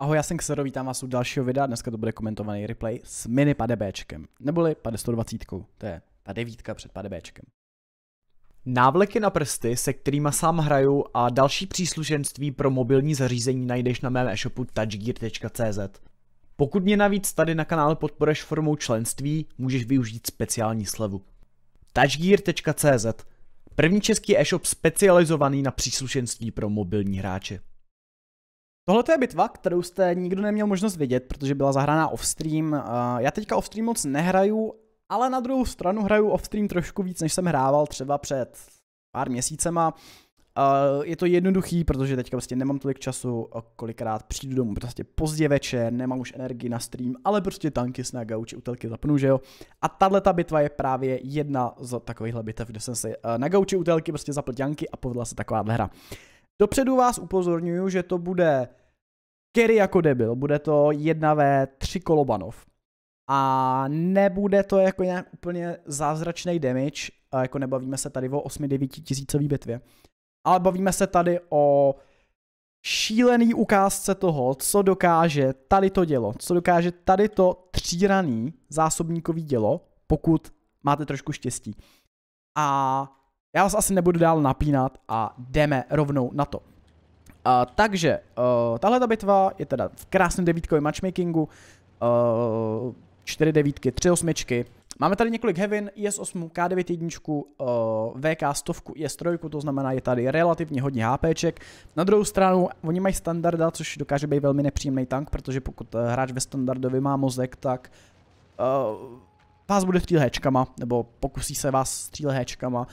Ahoj, já jsem Xero, vítám vás u dalšího videa, dneska to bude komentovaný replay s mini padebéčkem, neboli pade 120, to je ta devítka před padebéčkem. Návleky na prsty, se kterými sám hraju a další příslušenství pro mobilní zařízení najdeš na mém e-shopu touchgear.cz. Pokud mě navíc tady na kanále podporeš formou členství, můžeš využít speciální slevu. touchgear.cz První český e-shop specializovaný na příslušenství pro mobilní hráče. Tohle je bitva, kterou jste nikdo neměl možnost vidět, protože byla zahraná off-stream. Eh, já teďka off-stream moc nehraju, ale na druhou stranu hraju off-stream trošku víc, než jsem hrával třeba před pár měsícema. Eh, je to jednoduchý, protože teďka prostě nemám tolik času, kolikrát přijdu domů prostě pozdě večer, nemám už energii na stream, ale prostě tanky s gauči u telky zapnu, že jo. A tahle ta bitva je právě jedna z takovýchhle bitev, kde jsem si eh, na gauči u telky prostě zapl tanky a povedla se taková hra. Dopředu vás upozorňuju, že to bude Kerry jako debil, bude to 1v3 Kolobanov. A nebude to jako nějak úplně zázračný damage, jako nebavíme se tady o 8-9 tisícový bitvě. Ale bavíme se tady o šílený ukázce toho, co dokáže tady to dělo, co dokáže tady to tříraný zásobníkový dělo, pokud máte trošku štěstí. A já vás asi nebudu dál napínat a jdeme rovnou na to. Uh, takže uh, tahle bitva je teda v krásném devítkovém matchmakingu. Uh, e, 4 devítky, 3 osmičky. Máme tady několik heavin, IS-8, K9 jedničku, uh, e, VK stovku, IS-3, to znamená je tady relativně hodně HPček. Na druhou stranu, oni mají standarda, což dokáže být velmi nepříjemný tank, protože pokud hráč ve standardovi má mozek, tak uh, vás bude střílet hečkama, nebo pokusí se vás střílet hečkama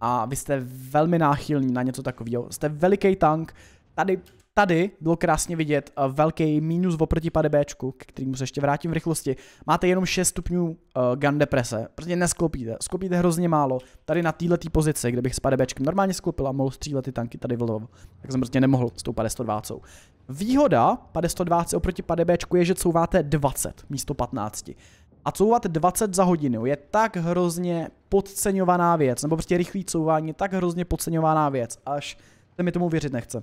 a vy jste velmi náchylní na něco takového. Jste veliký tank, tady Tady bylo krásně vidět eh, velký mínus oproti padebéčku, k kterému se ještě vrátím v rychlosti. Máte jenom 6 stupňů uh, gun deprese, prostě nesklopíte, sklopíte hrozně málo. Tady na této pozici, kde bych s padebéčkem normálně sklopil a mohl střílet ty tanky tady vlovo, tak jsem prostě nemohl s tou 520. Výhoda 520 oproti padebéčku je, že couváte 20 místo 15. A couvat 20 za hodinu je tak hrozně podceňovaná věc, nebo prostě rychlý couvání je tak hrozně podceňovaná věc, až se mi tomu věřit nechce.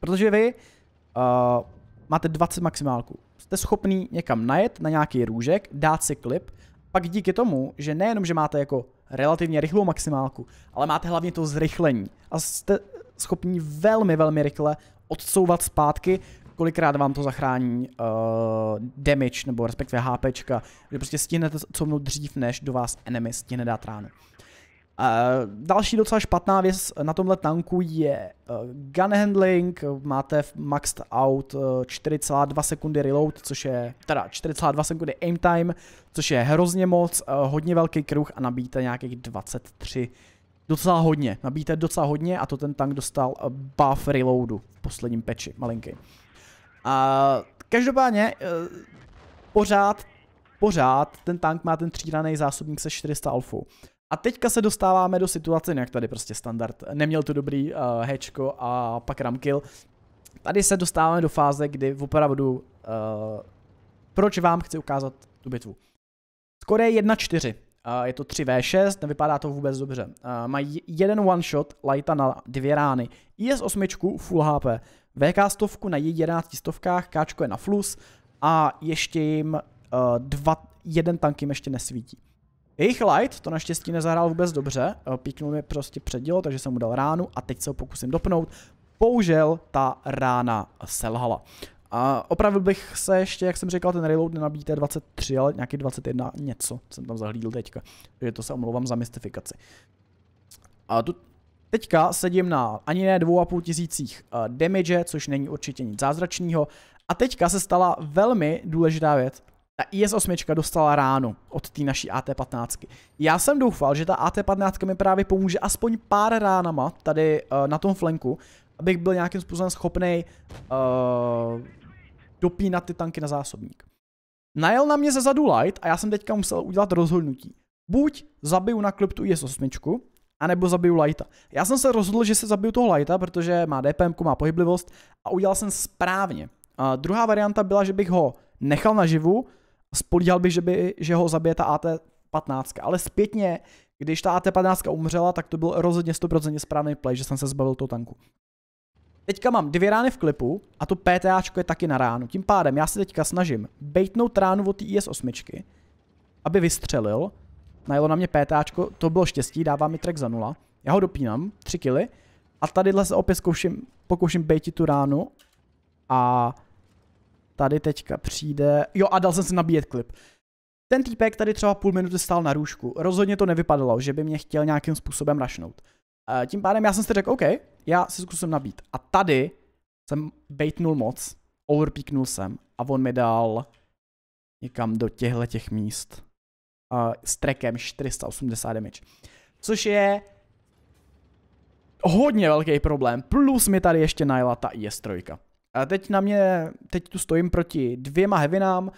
Protože vy uh, máte 20 maximálku. Jste schopný někam najet na nějaký růžek, dát si klip, pak díky tomu, že nejenom, že máte jako relativně rychlou maximálku, ale máte hlavně to zrychlení a jste schopní velmi, velmi rychle odsouvat zpátky, kolikrát vám to zachrání uh, damage, nebo respektive HP, že prostě stihnete co mnou dřív, než do vás enemy stihne dát ránu. Uh, další docela špatná věc na tomhle tanku je uh, gun handling, máte maxed out uh, 4,2 sekundy reload, což je teda 4,2 sekundy aim time, což je hrozně moc, uh, hodně velký kruh a nabíte nějakých 23. Docela hodně, nabíte docela hodně a to ten tank dostal uh, buff reloadu v posledním peči, malinký. A každopádně eh, pořád, pořád ten tank má ten tříraný zásobník se 400 alfou. A teďka se dostáváme do situace, no jak tady prostě standard, neměl to dobrý uh, eh, hečko a pak ramkill. Tady se dostáváme do fáze, kdy opravdu, uh, proč vám chci ukázat tu bitvu. Skoro je 1-4 je to 3v6, nevypadá to vůbec dobře. Mají jeden one shot, Lighta na dvě rány, IS-8 full HP, VK stovku na 11 stovkách, Kčko je na flus a ještě jim eh, dva, jeden tank jim ještě nesvítí. Jejich light to naštěstí nezahrál vůbec dobře, eh, píknul mi prostě předělo, takže jsem mu dal ránu a teď se ho pokusím dopnout. Použel ta rána selhala. A opravil bych se ještě, jak jsem říkal, ten reload nenabíjí 23 ale nějaký 21 něco jsem tam zahlídl teďka. Takže to se omlouvám za mystifikaci. A tu teďka sedím na ani ne 2,5 tisících eh, damage, což není určitě nic zázračného. A teďka se stala velmi důležitá věc. Ta IS-8 dostala ránu od té naší AT-15. Já jsem doufal, že ta AT-15 mi právě pomůže aspoň pár ránama tady eh, na tom flanku, abych byl nějakým způsobem schopný uh, eh, dopínat ty tanky na zásobník. Najel na mě ze zadu light a já jsem teďka musel udělat rozhodnutí. Buď zabiju na klip tu IS-8, anebo zabiju lighta. Já jsem se rozhodl, že se zabiju toho lighta, protože má DPM, má pohyblivost a udělal jsem správně. Uh, druhá varianta byla, že bych ho nechal naživu, spolíhal bych, že, by, že ho zabije ta AT-15, ale zpětně, když ta AT-15 umřela, tak to byl rozhodně 100% správný play, že jsem se zbavil toho tanku. Teďka mám dvě rány v klipu a to PTAčko je taky na ránu. Tím pádem já se teďka snažím bejtnout ránu od té IS-8, aby vystřelil. Najelo na mě PTAčko, to bylo štěstí, dává mi track za nula. Já ho dopínám, tři kily. A tadyhle se opět zkouším, pokouším bejtit tu ránu. A tady teďka přijde... Jo a dal jsem si nabíjet klip. Ten týpek tady třeba půl minuty stál na růžku. Rozhodně to nevypadalo, že by mě chtěl nějakým způsobem rašnout. Eh, tím pádem já jsem si řekl, OK, já si zkusím nabít. A tady jsem baitnul moc, overpíknul jsem a on mi dal někam do těchto těch míst uh, s trekem 480 damage. Což je hodně velký problém, plus mi tady ještě najela ta IS-3. A teď na mě, teď tu stojím proti dvěma heavinám,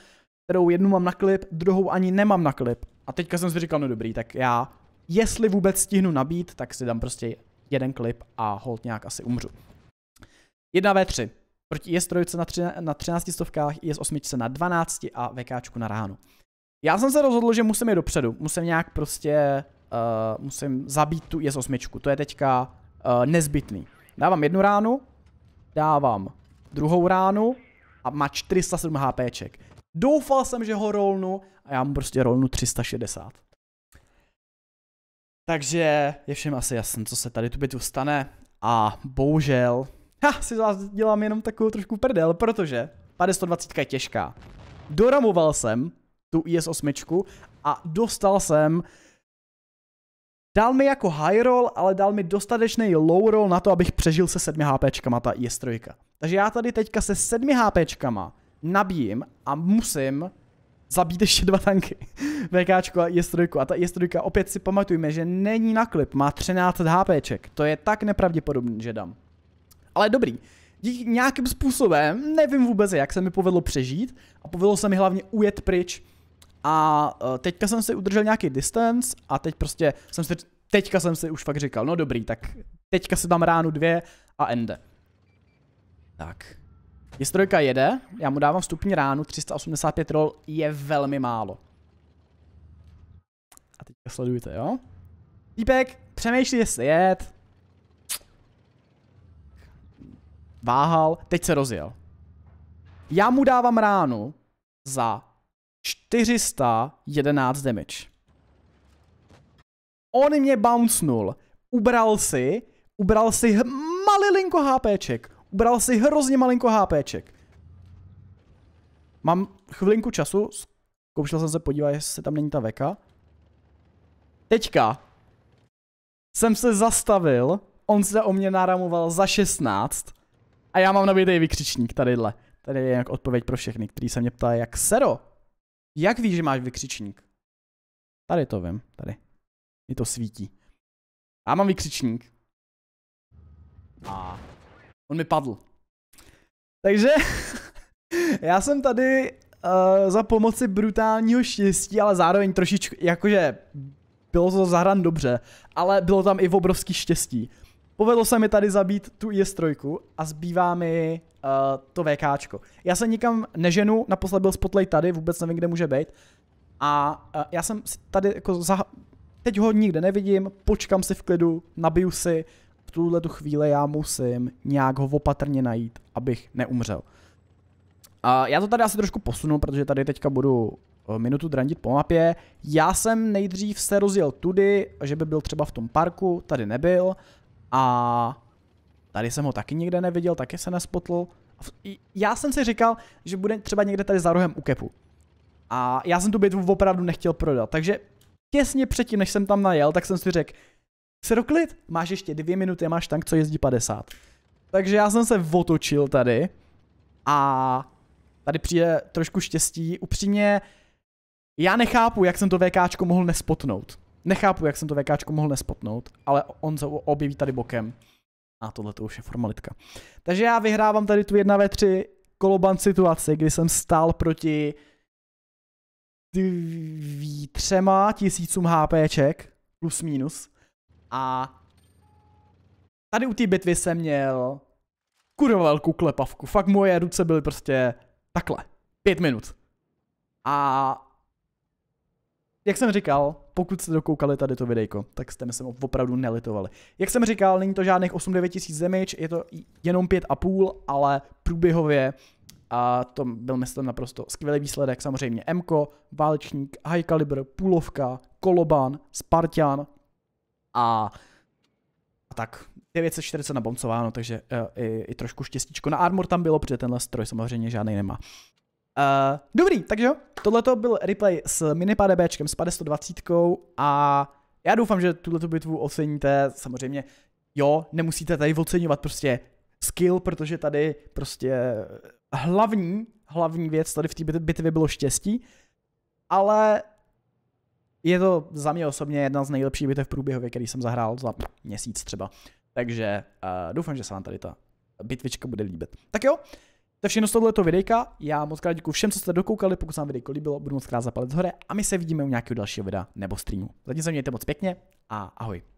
kterou jednu mám na klip, druhou ani nemám na klip. A teďka jsem si říkal, no dobrý, tak já jestli vůbec stihnu nabít, tak si dám prostě jeden klip a hold nějak asi umřu. 1 ve 3. Proti IS 3 na, na 13 stovkách, IS 8 na 12 a VK na ránu. Já jsem se rozhodl, že musím jít dopředu. Musím nějak prostě, uh, musím zabít tu IS 8. To je teďka uh, nezbytný. Dávám jednu ránu, dávám druhou ránu a má 407 HPček. Doufal jsem, že ho rolnu a já mu prostě rolnu 360. Takže je všem asi jasné, co se tady tu bytu stane. A bohužel, Já si z vás dělám jenom takovou trošku prdel, protože 520 je těžká. Doramoval jsem tu IS-8 a dostal jsem Dal mi jako high roll, ale dal mi dostatečný low roll na to, abych přežil se 7 HPčkama ta IS-3. Takže já tady teďka se 7 HPčkama nabijím a musím zabít ještě dva tanky. VKčko a je 3 A ta je 3 opět si pamatujme, že není na klip, má 13 HPček. To je tak nepravděpodobný, že dám. Ale dobrý, díky nějakým způsobem, nevím vůbec jak se mi povedlo přežít a povedlo se mi hlavně ujet pryč. A eh, teďka jsem si udržel nějaký distance a teď prostě jsem si, teďka jsem si už fakt říkal, no dobrý, tak teďka si dám ránu dvě a ende. Tak. Jestrojka jede, já mu dávám vstupní ránu, 385 rol je velmi málo. A teď sledujte, jo? Týpek, přemýšlí, jestli jet. Váhal, teď se rozjel. Já mu dávám ránu za 411 damage. On mě bouncnul, ubral si, ubral si malilinko HPček ubral si hrozně malinko HPček. Mám chvilinku času, zkoušel jsem se podívat, jestli tam není ta veka. Teďka jsem se zastavil, on se o mě náramoval za 16 a já mám nabitý vykřičník tadyhle. Tady je jak odpověď pro všechny, který se mě ptá, jak Sero, jak víš, že máš vykřičník? Tady to vím, tady. Je to svítí. Já mám vykřičník. A On mi padl. Takže já jsem tady uh, za pomoci brutálního štěstí, ale zároveň trošičku, jakože bylo to zahran dobře, ale bylo tam i obrovský štěstí. Povedlo se mi tady zabít tu IS-3 a zbývá mi uh, to VKčko. Já se nikam neženu, naposled byl spotlej tady, vůbec nevím, kde může být. A uh, já jsem tady jako za... Teď ho nikde nevidím, počkám si v klidu, nabiju si, v tuhle tu chvíli já musím nějak ho opatrně najít, abych neumřel. A já to tady asi trošku posunu, protože tady teďka budu eh, minutu drandit po mapě. Já jsem nejdřív se rozjel tudy, že by byl třeba v tom parku, tady nebyl a tady jsem ho taky nikde neviděl, taky se nespotl. Já jsem si říkal, že bude třeba někde tady za rohem u kepu. A já jsem tu bitvu opravdu nechtěl prodat, takže těsně předtím, než jsem tam najel, tak jsem si řekl, se klid, máš ještě dvě minuty, máš tank, co jezdí 50. Takže já jsem se otočil tady a tady přijde trošku štěstí. Upřímně, já nechápu, jak jsem to VKčko mohl nespotnout. Nechápu, jak jsem to VKčko mohl nespotnout, ale on se objeví tady bokem. A tohle to už je formalitka. Takže já vyhrávám tady tu 1 v 3 koloban situaci, kdy jsem stál proti dví, třema tisícům HPček, plus minus. A tady u té bitvy jsem měl kurva velkou klepavku. Fakt moje ruce byly prostě takhle. Pět minut. A jak jsem říkal, pokud jste dokoukali tady to videjko, tak jste mi se opravdu nelitovali. Jak jsem říkal, není to žádných 8-9 tisíc damage, je to jenom 5,5, ale průběhově a to byl myslím naprosto skvělý výsledek. Samozřejmě Mko, Válečník, High Caliber, Půlovka, Koloban, Spartan, a, a tak. 940 naboncováno, takže uh, i, i trošku štěstíčko. Na armor tam bylo, protože tenhle stroj samozřejmě žádný nemá. Uh, dobrý, takže jo, tohle byl replay s mini PDBčkem, s 520 a já doufám, že tuhle bitvu oceníte. Samozřejmě, jo, nemusíte tady oceňovat prostě skill, protože tady prostě hlavní, hlavní věc tady v té bitvě bylo štěstí, ale je to za mě osobně jedna z nejlepších bitev průběhu, který jsem zahrál za měsíc třeba. Takže uh, doufám, že se vám tady ta bitvička bude líbit. Tak jo, to je všechno z tohoto videjka. Já moc krát děkuji všem, co jste dokoukali. Pokud se vám videjko líbilo, budu moc krát zapalit hore a my se vidíme u nějakého dalšího videa nebo streamu. Zatím se mějte moc pěkně a ahoj.